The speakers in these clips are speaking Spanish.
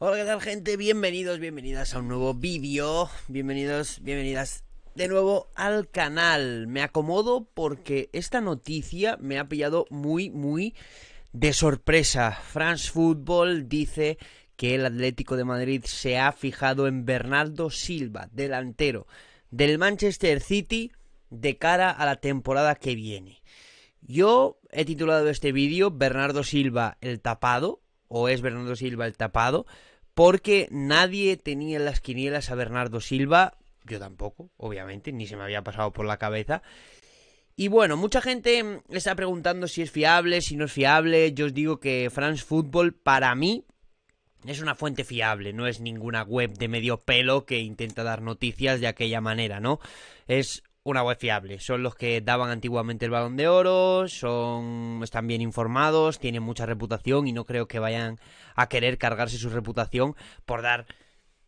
Hola, ¿qué tal gente? Bienvenidos, bienvenidas a un nuevo vídeo. Bienvenidos, bienvenidas de nuevo al canal. Me acomodo porque esta noticia me ha pillado muy, muy de sorpresa. France Football dice que el Atlético de Madrid se ha fijado en Bernardo Silva, delantero del Manchester City, de cara a la temporada que viene. Yo he titulado este vídeo Bernardo Silva el tapado, o es Bernardo Silva el tapado, porque nadie tenía las quinielas a Bernardo Silva, yo tampoco, obviamente, ni se me había pasado por la cabeza. Y bueno, mucha gente mm, está preguntando si es fiable, si no es fiable. Yo os digo que France Football para mí es una fuente fiable, no es ninguna web de medio pelo que intenta dar noticias de aquella manera, ¿no? Es una web fiable. Son los que daban antiguamente el balón de oro, son, están bien informados, tienen mucha reputación y no creo que vayan a querer cargarse su reputación por dar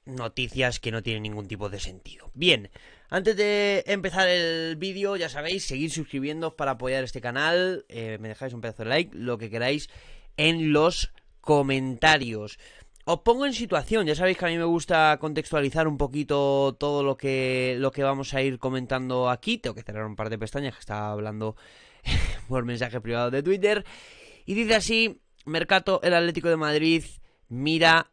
noticias que no tienen ningún tipo de sentido. Bien, antes de empezar el vídeo, ya sabéis, seguir suscribiéndoos para apoyar este canal, eh, me dejáis un pedazo de like, lo que queráis en los comentarios os pongo en situación, ya sabéis que a mí me gusta contextualizar un poquito todo lo que, lo que vamos a ir comentando aquí. Tengo que cerrar un par de pestañas que estaba hablando por mensaje privado de Twitter. Y dice así, Mercato, el Atlético de Madrid mira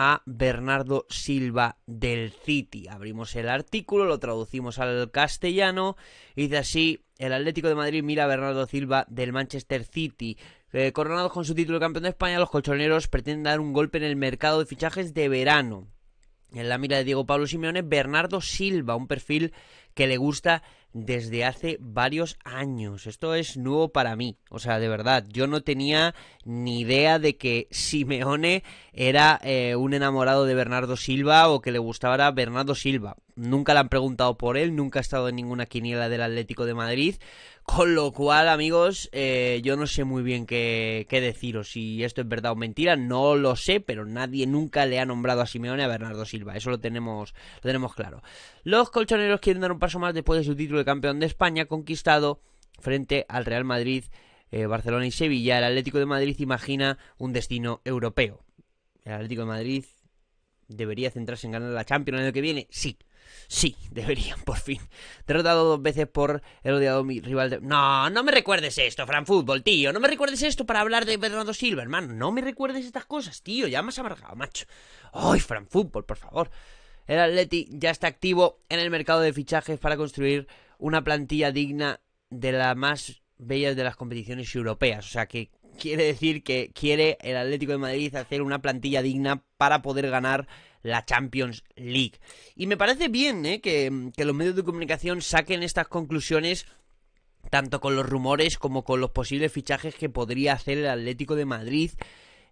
a Bernardo Silva del City. Abrimos el artículo, lo traducimos al castellano y dice así, el Atlético de Madrid mira a Bernardo Silva del Manchester City. Eh, coronados con su título de campeón de España, los colchoneros pretenden dar un golpe en el mercado de fichajes de verano. En la mira de Diego Pablo Simeone, Bernardo Silva, un perfil que le gusta desde hace varios años. Esto es nuevo para mí. O sea, de verdad, yo no tenía ni idea de que Simeone era eh, un enamorado de Bernardo Silva o que le gustara Bernardo Silva. Nunca le han preguntado por él, nunca ha estado en ninguna quiniela del Atlético de Madrid. Con lo cual, amigos, eh, yo no sé muy bien qué, qué deciros. Si esto es verdad o mentira, no lo sé, pero nadie nunca le ha nombrado a Simeone a Bernardo Silva. Eso lo tenemos, lo tenemos claro. Los colchoneros quieren dar un más después de su título de campeón de España conquistado frente al Real Madrid, eh, Barcelona y Sevilla. El Atlético de Madrid imagina un destino europeo. El Atlético de Madrid debería centrarse en ganar la Champions el año que viene. Sí, sí, deberían, por fin. Derrotado dos veces por el odiado mi rival de... No, no me recuerdes esto, Fran Fútbol, tío. No me recuerdes esto para hablar de Bernardo Silva, hermano. No me recuerdes estas cosas, tío. Ya me has amargado, macho. Ay, Fran Fútbol, por favor. El Atlético ya está activo en el mercado de fichajes para construir una plantilla digna de la más bella de las competiciones europeas. O sea que quiere decir que quiere el Atlético de Madrid hacer una plantilla digna para poder ganar la Champions League. Y me parece bien ¿eh? que, que los medios de comunicación saquen estas conclusiones tanto con los rumores como con los posibles fichajes que podría hacer el Atlético de Madrid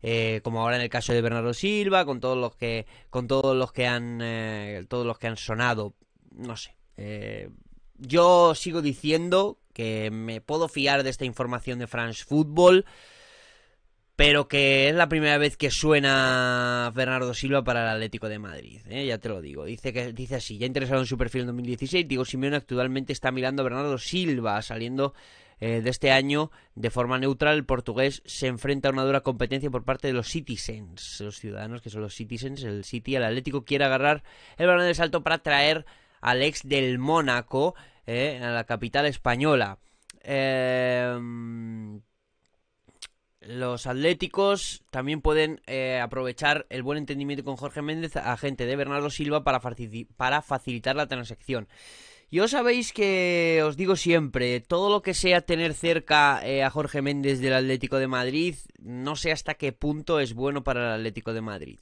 eh, como ahora en el caso de Bernardo Silva, con todos los que, con todos los que han, eh, todos los que han sonado, no sé. Eh, yo sigo diciendo que me puedo fiar de esta información de France Football, pero que es la primera vez que suena Bernardo Silva para el Atlético de Madrid, ya te lo digo. Dice que dice así, ya interesado en su perfil en 2016, digo Simeone actualmente está mirando a Bernardo Silva, saliendo eh, de este año, de forma neutral, el portugués se enfrenta a una dura competencia por parte de los citizens, los ciudadanos que son los citizens, el City, el Atlético quiere agarrar el balón del salto para traer al ex del Mónaco eh, a la capital española. Em, los atléticos también pueden eh, aprovechar el buen entendimiento con Jorge Méndez, agente de Bernardo Silva, para, para facilitar la transacción. Yo sabéis que os digo siempre, todo lo que sea tener cerca eh, a Jorge Méndez del Atlético de Madrid, no sé hasta qué punto es bueno para el Atlético de Madrid,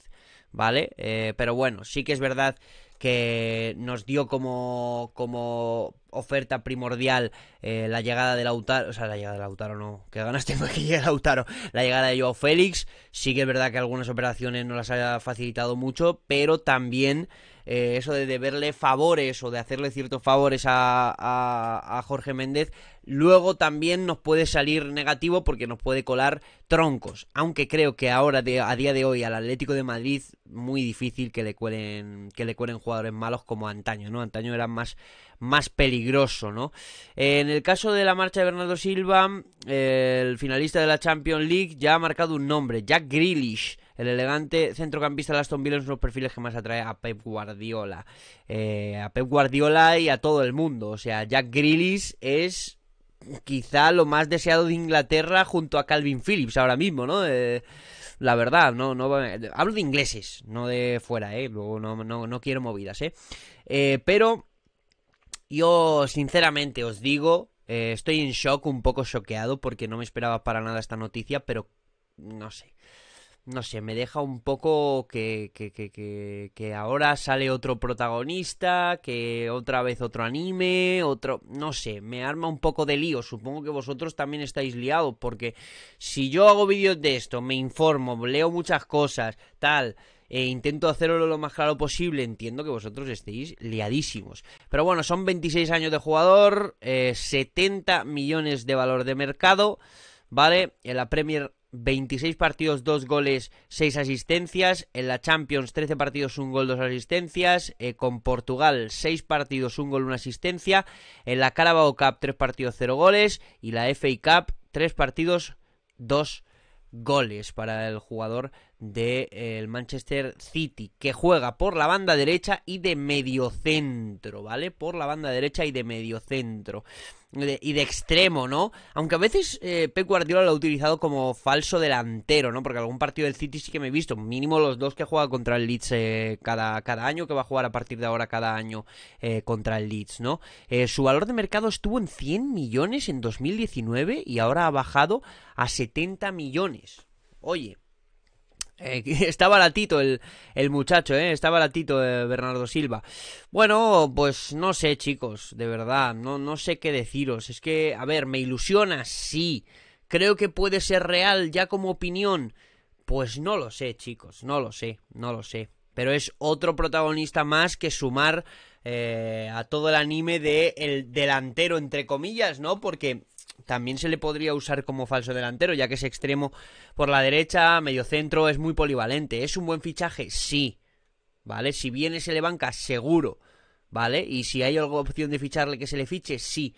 ¿vale? Eh, pero bueno, sí que es verdad que nos dio como, como oferta primordial eh, la llegada de Lautaro, o sea, la llegada de Lautaro no, que ganas tengo que llegue Lautaro, la llegada de Joao Félix, sí que es verdad que algunas operaciones no las haya facilitado mucho, pero también... Eh, eso de deberle favores o de hacerle ciertos favores a, a, Jorge Méndez, luego también nos puede salir negativo porque nos puede colar troncos. Aunque creo que ahora, de, a día de hoy, al Atlético de Madrid, muy difícil que le cuelen, que le cuelen jugadores malos como antaño, ¿no? Antaño era más, más peligroso, ¿no? Eh, en el caso de la marcha de Bernardo Silva, eh, el finalista de la Champions League ya ha marcado un nombre, Jack Grealish. El elegante centrocampista de Aston Villa es uno de los perfiles que más atrae a Pep Guardiola. Eh, a Pep Guardiola y a todo el mundo. O sea, Jack Grealish es quizá lo más deseado de Inglaterra junto a Calvin Phillips ahora mismo, ¿no? Eh, la verdad, no, no eh, hablo de ingleses, no de fuera, eh. Luego no, quiero movidas, eh. pero yo sinceramente os digo, estoy en shock, un poco choqueado porque no me esperaba para nada esta noticia, pero no sé no sé, me deja un poco que, que, que, que, ahora sale otro protagonista, que otra vez otro anime, otro, no sé, me arma un poco de lío. Supongo que vosotros también estáis liados, porque si yo hago vídeos de esto, me informo, leo muchas cosas, tal, e intento hacerlo lo más claro posible, entiendo que vosotros estéis liadísimos. Pero bueno, son 26 años de jugador, 70 eh, millones de valor de mercado, ¿vale? En la Premier 26 partidos, 2 goles, 6 asistencias. En la Champions, 13 partidos, 1 gol, 2 asistencias. Eh, con Portugal, 6 partidos, 1 gol, 1 asistencia. En la Carabao Cup, 3 partidos, 0 goles. Y la FA Cup, 3 partidos, 2 goles para el jugador del de, eh, Manchester City, que juega por la banda derecha y de medio centro, ¿vale? Por la banda derecha y de medio centro y de extremo, ¿no? Aunque a veces eh, Pep Guardiola lo ha utilizado como falso delantero, ¿no? Porque algún partido del City sí que me he visto, mínimo los dos que juega contra el Leeds eh, cada, cada año, que va a jugar a partir de ahora cada año eh, contra el Leeds, ¿no? su valor de mercado estuvo en 100 millones en 2019 y ahora ha bajado a 70 millones. Oye, eh, está baratito el, el muchacho, ¿eh? Está baratito eh, Bernardo Silva. Bueno, pues no sé, chicos, de verdad, no, no sé qué deciros. Es que, a ver, me ilusiona, sí. Creo que puede ser real ya como opinión. Pues no lo sé, chicos, no lo sé, no lo sé. Pero es otro protagonista más que sumar eh, a todo el anime de el delantero, entre comillas, ¿no? Porque también se le podría usar como falso delantero, ya que es extremo por la derecha, medio centro, es muy polivalente. ¿Es un buen fichaje? Sí. ¿Vale? Si viene, se le banca, seguro. ¿Vale? Y si hay alguna opción de ficharle que se le fiche, sí.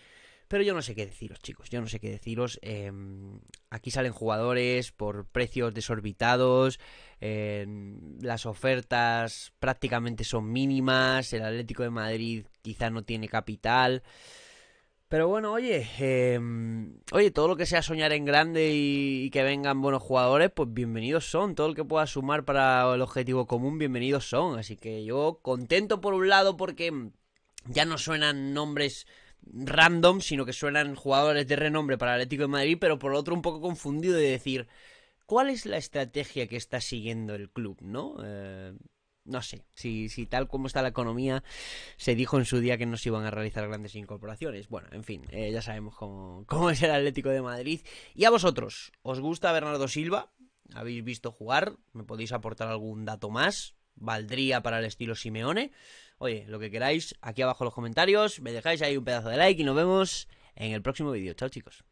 Pero yo no sé qué deciros, chicos. Yo no sé qué deciros. Em, aquí salen jugadores por precios desorbitados. Em, las ofertas prácticamente son mínimas. El Atlético de Madrid quizá no tiene capital. Pero bueno, oye, em, oye, todo lo que sea soñar en grande y, que vengan buenos jugadores, pues bienvenidos son. Todo lo que pueda sumar para el objetivo común, bienvenidos son. Así que yo contento por un lado porque ya no suenan nombres random, sino que suenan jugadores de renombre para el Atlético de Madrid, pero por otro un poco confundido de decir, ¿cuál es la estrategia que está siguiendo el club, no? Eh, no sé, si, tal como está la economía, se dijo en su día que no se iban a realizar grandes incorporaciones. Bueno, en fin, eh, ya sabemos cómo, cómo es el Atlético de Madrid. Y a vosotros, ¿os gusta Bernardo Silva? ¿Habéis visto jugar? ¿Me podéis aportar algún dato más? ¿Valdría para el estilo Simeone? Oye, lo que queráis, aquí abajo en los comentarios, me dejáis ahí un pedazo de like y nos vemos en el próximo vídeo. Chao chicos.